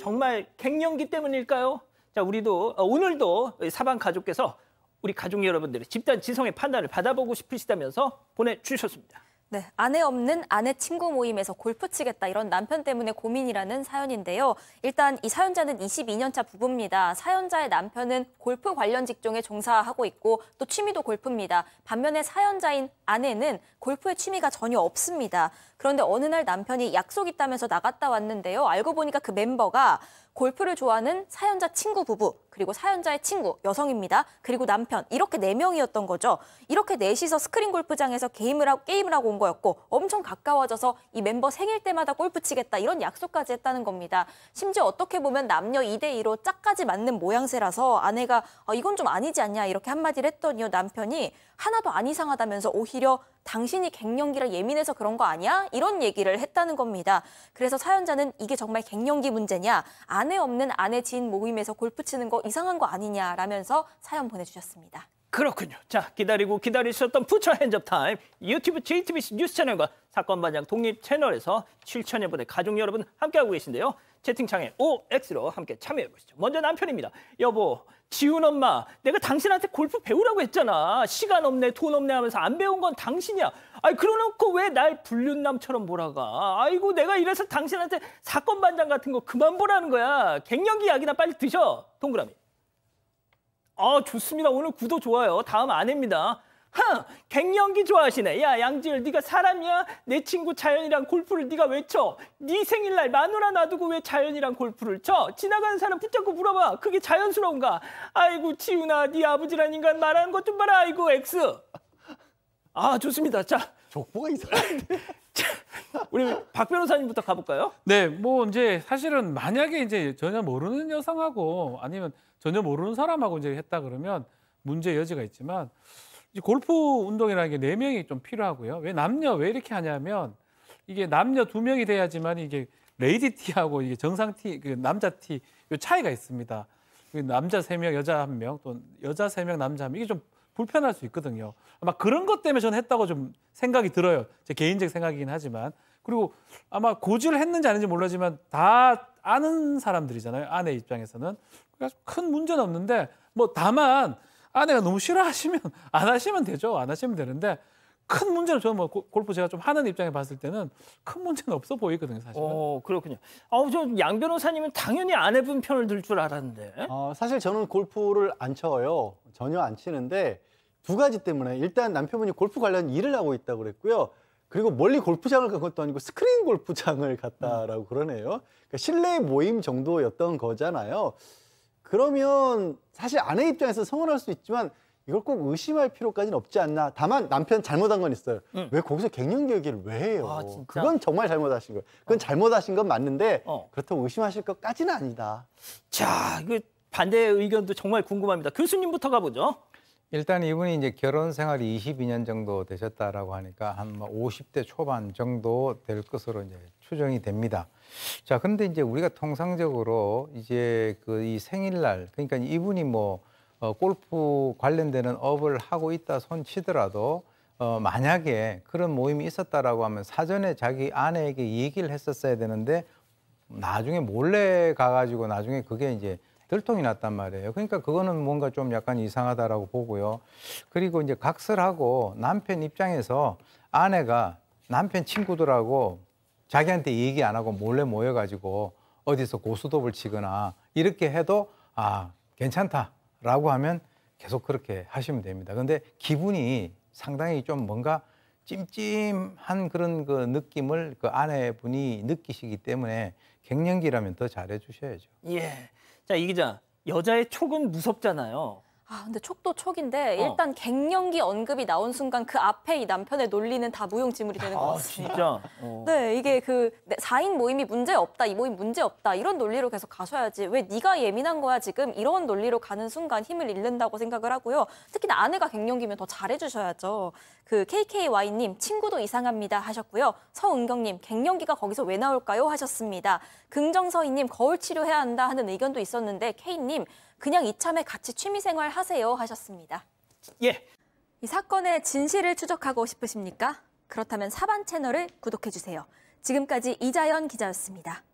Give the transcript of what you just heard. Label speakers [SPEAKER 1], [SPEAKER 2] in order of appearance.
[SPEAKER 1] 정말 갱년기 때문일까요? 자, 우리도 어, 오늘도 사방 가족께서 우리 가족 여러분들의 집단 지성의 판단을 받아보고 싶으시다면서 보내주셨습니다.
[SPEAKER 2] 네, 아내 없는 아내 친구 모임에서 골프 치겠다 이런 남편 때문에 고민이라는 사연인데요. 일단 이 사연자는 22년차 부부입니다. 사연자의 남편은 골프 관련 직종에 종사하고 있고 또 취미도 골프입니다. 반면에 사연자인 아내는 골프에 취미가 전혀 없습니다. 그런데 어느 날 남편이 약속 있다면서 나갔다 왔는데요. 알고 보니까 그 멤버가 골프를 좋아하는 사연자 친구 부부, 그리고 사연자의 친구, 여성입니다. 그리고 남편, 이렇게 네명이었던 거죠. 이렇게 넷이서 스크린 골프장에서 게임을 하고, 게임을 하고 온 거였고 엄청 가까워져서 이 멤버 생일 때마다 골프 치겠다 이런 약속까지 했다는 겁니다. 심지어 어떻게 보면 남녀 2대2로 짝까지 맞는 모양새라서 아내가 아, 이건 좀 아니지 않냐 이렇게 한마디를 했더니요. 남편이 하나도 안 이상하다면서 오히려 당신이 갱년기랑 예민해서 그런 거 아니야? 이런 얘기를 했다는 겁니다. 그래서 사연자는 이게 정말 갱년기 문제냐, 아내 없는 아내 지인 모임에서 골프 치는 거 이상한 거 아니냐라면서 사연 보내주셨습니다.
[SPEAKER 1] 그렇군요. 자, 기다리고 기다리셨던 푸처 핸즈업 타임 유튜브 JTBC 뉴스 채널과 사건 반장 독립 채널에서 7천여 분의 가족 여러분 함께하고 계신데요. 채팅창에 OX로 함께 참여해 보시죠. 먼저 남편입니다. 여보, 지훈 엄마, 내가 당신한테 골프 배우라고 했잖아. 시간 없네, 돈 없네 하면서 안 배운 건 당신이야. 아이 그러놓고 왜 날 불륜남처럼 보라가? 아이고, 내가 이래서 당신한테 사건 반장 같은 거 그만 보라는 거야. 갱년기 약이나 빨리 드셔. 동그라미. 아, 좋습니다. 오늘 구도 좋아요. 다음 아내입니다. 흥! 갱년기 좋아하시네. 야, 양지열, 네가 사람이야? 내 친구 자연이랑 골프를 네가 왜 쳐? 네 생일날 마누라 놔두고 왜 자연이랑 골프를 쳐? 지나가는 사람 붙잡고 물어봐. 그게 자연스러운가? 아이고, 지훈아, 네 아버지란 인간 말하는 것 좀 봐라. 아이고, 엑스. 아, 좋습니다. 자. 족보가 이상한데? 우리 박 변호사님부터 가볼까요? 네, 뭐 이제
[SPEAKER 3] 사실은 만약에 이제 전혀 모르는 여성하고 아니면 전혀 모르는 사람하고 이제 했다 그러면 문제 여지가 있지만 이제 골프 운동이라는 게 네 명이 좀 필요하고요. 왜 남녀 왜 이렇게 하냐면 이게 남녀 두 명이 돼야지만 이게 레이디 티하고 이게 정상 티, 그 남자 티요 차이가 있습니다. 그 남자 세명 여자 한명또 여자 세명 남자 한명 이게 좀 불편할 수 있거든요. 아마 그런 것 때문에 저는 했다고 좀 생각이 들어요. 제 개인적 생각이긴 하지만 그리고 아마 고지를 했는지 아닌지 몰라지만 다 아는 사람들이잖아요. 아내 입장에서는. 그러니까 큰 문제는 없는데 뭐 다만 아내가 너무 싫어하시면 안 하시면 되죠. 안 하시면 되는데 큰 문제는 저는 뭐 골프 제가 좀 하는 입장에 봤을 때는 큰 문제는 없어 보이거든요, 사실은. 어, 그렇군요. 아우 뭐 저양
[SPEAKER 1] 변호사님은 당연히 아내분 편을 들 줄 알았는데.
[SPEAKER 4] 어, 사실 저는 골프를 안 쳐요. 전혀 안 치는데 두 가지 때문에 일단 남편분이 골프 관련 일을 하고 있다고 그랬고요. 그리고 멀리 골프장을 간 것도 아니고 스크린 골프장을 갔다라고 그러네요. 그러니까 실내 모임 정도였던 거잖아요. 그러면 사실 아내 입장에서 성원할 수 있지만 이걸 꼭 의심할 필요까지는 없지 않나. 다만 남편 잘못한 건 있어요. 응. 왜 거기서 갱년 기 얘기를 왜 해요? 아, 그건 정말 잘못하신 거예요. 그건 어. 잘못하신 건 맞는데 어. 그렇다고 의심하실 것까지는 아니다. 자, 그 반대 의견도
[SPEAKER 1] 정말 궁금합니다. 교수님부터 가보죠.
[SPEAKER 4] 일단 이분이 이제 결혼 생활이 22년 정도 되셨다라고 하니까 한 50대 뭐 초반 정도 될 것으로 이제 추정이 됩니다. 자, 그데 이제 우리가 통상적으로 이제 그 이 생일날 그러니까 이분이 뭐 어, 골프 관련되는 업을 하고 있다 손 치더라도 어, 만약에 그런 모임이 있었다라고 하면 사전에 자기 아내에게 얘기를 했었어야 되는데 나중에 몰래 가가지고 나중에 그게 이제 들통이 났단 말이에요. 그러니까 그거는 뭔가 좀 약간 이상하다라고 보고요. 그리고 이제 각설하고 남편 입장에서 아내가 남편 친구들하고 자기한테 얘기 안 하고 몰래 모여가지고 어디서 고스톱을 치거나 이렇게 해도 아 괜찮다라고 하면 계속 그렇게 하시면 됩니다. 근데 기분이 상당히 좀 뭔가 찜찜한 그런 그 느낌을 그 아내분이 느끼시기 때문에 갱년기라면 더 잘해 주셔야죠.
[SPEAKER 1] 예. 자, 이 기자. 여자의 촉은 무섭잖아요.
[SPEAKER 2] 아, 근데 촉도 촉인데 어. 일단 갱년기 언급이 나온 순간 그 앞에 이 남편의 논리는 다 무용지물이 되는 아, 것 같습니다. 아, 진짜? 어. 네, 이게 그 4인 모임이 문제 없다, 이 모임 문제 없다 이런 논리로 계속 가셔야지 왜 네가 예민한 거야 지금 이런 논리로 가는 순간 힘을 잃는다고 생각을 하고요. 특히나 아내가 갱년기면 더 잘해주셔야죠. 그 KKY님 친구도 이상합니다 하셨고요. 서은경님 갱년기가 거기서 왜 나올까요 하셨습니다. 긍정서희님 거울 치료해야 한다 하는 의견도 있었는데 K님 그냥 이참에 같이 취미생활 하세요 하셨습니다. 예. 이 사건의 진실을 추적하고 싶으십니까? 그렇다면 사반 채널을 구독해주세요. 지금까지 이자연 기자였습니다.